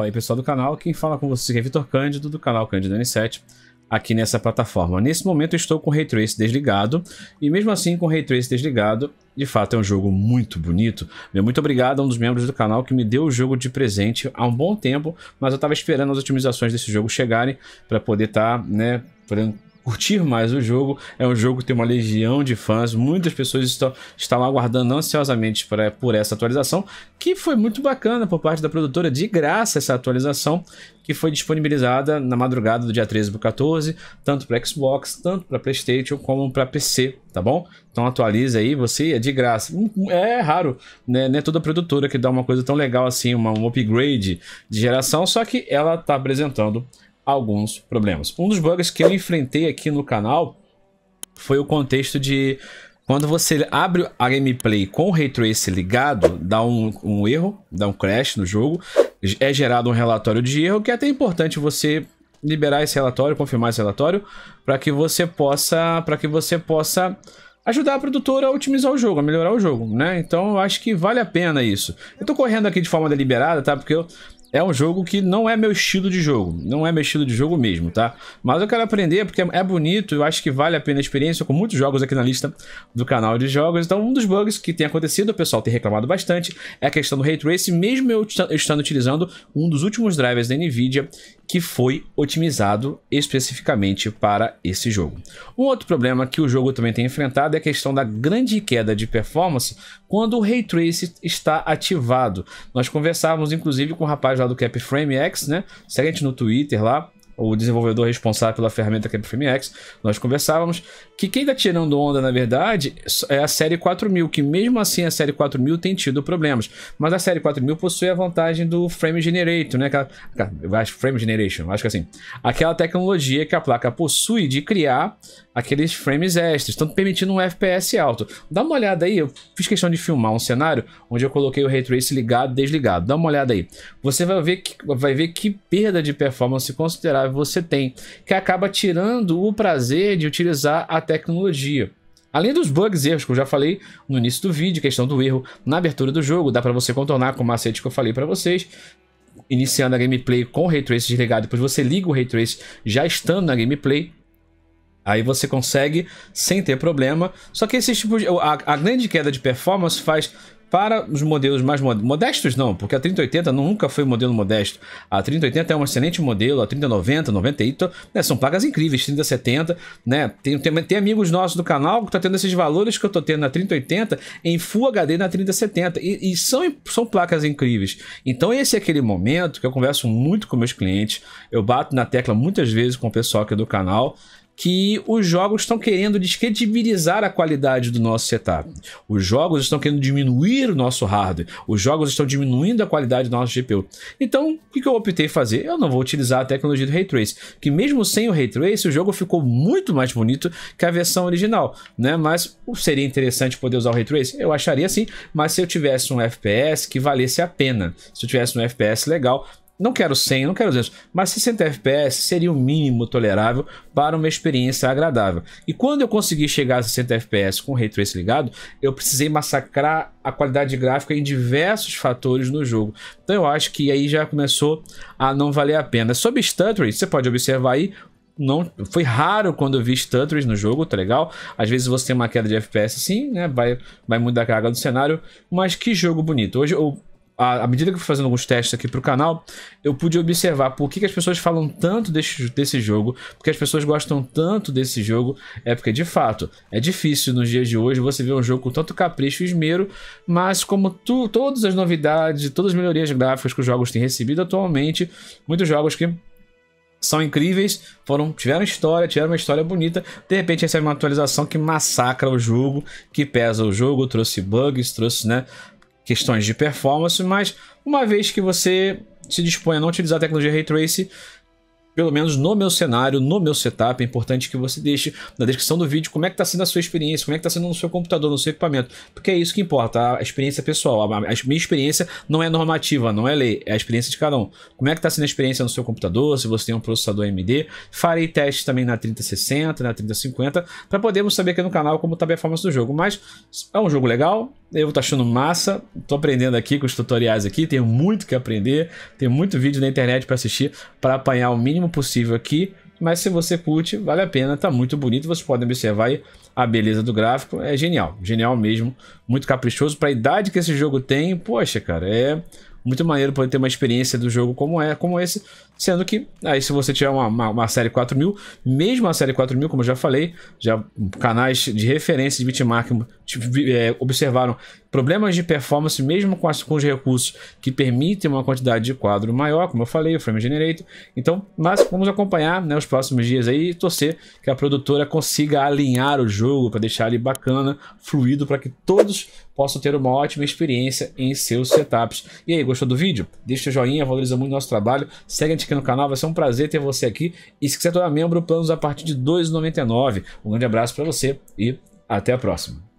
Fala aí pessoal do canal, quem fala com vocês é Vitor Cândido do canal Cândido N7 aqui nessa plataforma. Nesse momento eu estou com o Ray Trace desligado e mesmo assim com o Ray Trace desligado, de fato é um jogo muito bonito. Meu muito obrigado a um dos membros do canal que me deu o jogo de presente há um bom tempo, mas eu estava esperando as otimizações desse jogo chegarem para poder estar, tá, né, podendo curtir mais o jogo. É um jogo que tem uma legião de fãs, muitas pessoas estão, estão aguardando ansiosamente pra, por essa atualização, que foi muito bacana por parte da produtora, de graça essa atualização, que foi disponibilizada na madrugada do dia 13 para 14, tanto para Xbox, tanto para PlayStation, como para PC, tá bom? Então atualiza aí, você é de graça. Hum, hum, é raro, né? Não é toda produtora que dá uma coisa tão legal assim, uma, um upgrade de geração, só que ela está apresentando alguns problemas. Um dos bugs que eu enfrentei aqui no canal foi o contexto de quando você abre a gameplay com o Ray Trace ligado, dá um, um erro, dá um crash no jogo, é gerado um relatório de erro que é até importante você liberar esse relatório, confirmar esse relatório, para que você possa, para que você possa ajudar a produtora a otimizar o jogo, a melhorar o jogo, né? Então eu acho que vale a pena isso. Eu tô correndo aqui de forma deliberada, tá? Porque eu é um jogo que não é meu estilo de jogo. Não é meu estilo de jogo mesmo, tá? Mas eu quero aprender porque é bonito, eu acho que vale a pena a experiência, com muitos jogos aqui na lista do canal de jogos. Então, um dos bugs que tem acontecido, o pessoal tem reclamado bastante, é a questão do Ray Tracing, mesmo eu estando utilizando um dos últimos drivers da NVIDIA que foi otimizado especificamente para esse jogo. Um outro problema que o jogo também tem enfrentado é a questão da grande queda de performance quando o Ray Trace está ativado. Nós conversávamos inclusive com o um rapaz lá do Cap Frame X, né? Segue a gente no Twitter lá, o desenvolvedor responsável pela ferramenta que é o FilmX, nós conversávamos, que quem está tirando onda, na verdade, é a série 4000, que mesmo assim a série 4000 tem tido problemas. Mas a série 4000 possui a vantagem do Frame Generator, né? Aquela, frame Generation, acho que é assim. Aquela tecnologia que a placa possui de criar aqueles frames extras, tanto permitindo um FPS alto. Dá uma olhada aí, eu fiz questão de filmar um cenário onde eu coloquei o Ray Trace ligado, desligado. Dá uma olhada aí. Você vai ver que, vai ver que perda de performance considerável você tem, que acaba tirando o prazer de utilizar a tecnologia. Além dos bugs e erros que eu já falei no início do vídeo, questão do erro na abertura do jogo, dá para você contornar com o macete que eu falei para vocês, iniciando a gameplay com o Ray Trace desligado, depois você liga o Ray Trace já estando na gameplay, Aí você consegue sem ter problema. Só que esse tipo de. A, a grande queda de performance faz para os modelos mais modestos. modestos não, porque a 3080 nunca foi um modelo modesto. A 3080 é um excelente modelo, a 3090, 90 então, né, são placas incríveis, 3070, né? Tem, tem, tem amigos nossos do canal que estão tá tendo esses valores que eu estou tendo na 3080 em Full HD na 3070 e, e são, são placas incríveis. Então esse é aquele momento que eu converso muito com meus clientes, eu bato na tecla muitas vezes com o pessoal aqui do canal, que os jogos estão querendo descredibilizar a qualidade do nosso setup. Os jogos estão querendo diminuir o nosso hardware. Os jogos estão diminuindo a qualidade do nosso GPU. Então, o que eu optei fazer? Eu não vou utilizar a tecnologia do Ray Trace, que mesmo sem o Ray Trace, o jogo ficou muito mais bonito que a versão original, né? Mas seria interessante poder usar o Ray Trace? Eu acharia sim, mas se eu tivesse um FPS que valesse a pena, se eu tivesse um FPS legal, não quero 100, não quero 200, mas 60 FPS seria o mínimo tolerável para uma experiência agradável. E quando eu consegui chegar a 60 FPS com o Ray Trace ligado, eu precisei massacrar a qualidade gráfica em diversos fatores no jogo. Então eu acho que aí já começou a não valer a pena. Sobre Stuttering, você pode observar aí não foi raro quando eu vi stuttering no jogo, tá legal? Às vezes você tem uma queda de FPS sim, né? Vai, vai mudar a carga do cenário, mas que jogo bonito. Hoje eu à, medida que eu fui fazendo alguns testes aqui pro canal, eu pude observar por que, que as pessoas falam tanto desse, desse jogo, porque as pessoas gostam tanto desse jogo, é porque de fato é difícil nos dias de hoje você ver um jogo com tanto capricho e esmero, mas como tu, todas as novidades, todas as melhorias gráficas que os jogos têm recebido atualmente, muitos jogos que são incríveis, foram, tiveram história, tiveram uma história bonita, de repente recebe é uma atualização que massacra o jogo, que pesa o jogo, trouxe bugs, trouxe, né, questões de performance, mas uma vez que você se dispõe a não utilizar a tecnologia Ray Trace, pelo menos no meu cenário, no meu setup, é importante que você deixe na descrição do vídeo como é que está sendo a sua experiência, como é que está sendo no seu computador, no seu equipamento, porque é isso que importa, a experiência pessoal, a minha experiência não é normativa, não é lei, é a experiência de cada um. Como é que está sendo a experiência no seu computador, se você tem um processador AMD, farei testes também na 3060, na 3050, para podermos saber aqui no canal como está a performance do jogo, mas é um jogo legal, eu tô achando massa, tô aprendendo aqui com os tutoriais aqui, tenho muito que aprender, tenho muito vídeo na internet para assistir para apanhar o mínimo possível aqui, mas se você curte, vale a pena, tá muito bonito, você pode observar aí a beleza do gráfico, é genial, genial mesmo, muito caprichoso para a idade que esse jogo tem. Poxa, cara, é muito maneiro poder ter uma experiência do jogo como é, como esse, sendo que aí se você tiver uma, uma, uma série 4000, mesmo a série 4000, como eu já falei, já canais de referência de bitmark é, eh, observaram Problemas de performance, mesmo com, as, com os recursos que permitem uma quantidade de quadro maior, como eu falei, o Frame Generator. Então, mas vamos acompanhar né, os próximos dias aí e torcer que a produtora consiga alinhar o jogo para deixar ele bacana, fluido, para que todos possam ter uma ótima experiência em seus setups. E aí, gostou do vídeo? Deixa o joinha, valoriza muito o nosso trabalho. Segue a gente aqui no canal, vai ser um prazer ter você aqui. E se quiser tornar membro, planos a partir de R$ 2,99. Um grande abraço para você e até a próxima.